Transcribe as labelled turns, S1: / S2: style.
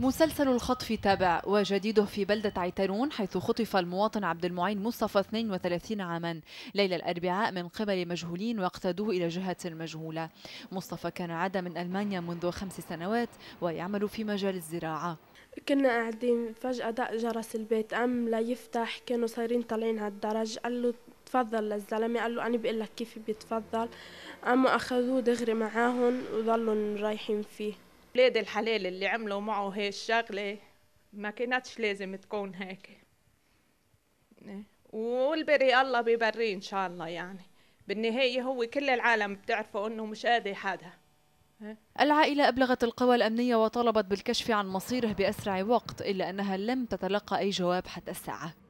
S1: مسلسل الخطف تابع وجديده في بلدة عيترون حيث خطف المواطن عبد المعين مصطفى 32 عاما ليلة الأربعاء من قبل مجهولين واقتادوه إلى جهة المجهولة مصطفى كان عاد من ألمانيا منذ خمس سنوات ويعمل في مجال الزراعة
S2: كنا قاعدين
S1: فجأة دق جرس البيت أم لا يفتح كانوا صايرين
S2: طالعين على الدرج قال له تفضل للزلمة قال له أنا بقول لك كيف بيتفضل أما أخذوه دغري معاهم وظلوا رايحين فيه
S3: بلاد الحلال اللي عملوا معه هاي الشغلة ما كانتش لازم تكون هيك إيه. والبري الله بيبريه إن شاء الله يعني بالنهاية هو كل العالم بتعرفه أنه مش قادر حدا
S4: إيه. العائلة أبلغت القوى الأمنية وطلبت بالكشف عن مصيره بأسرع وقت إلا أنها لم تتلقى أي جواب حتى الساعة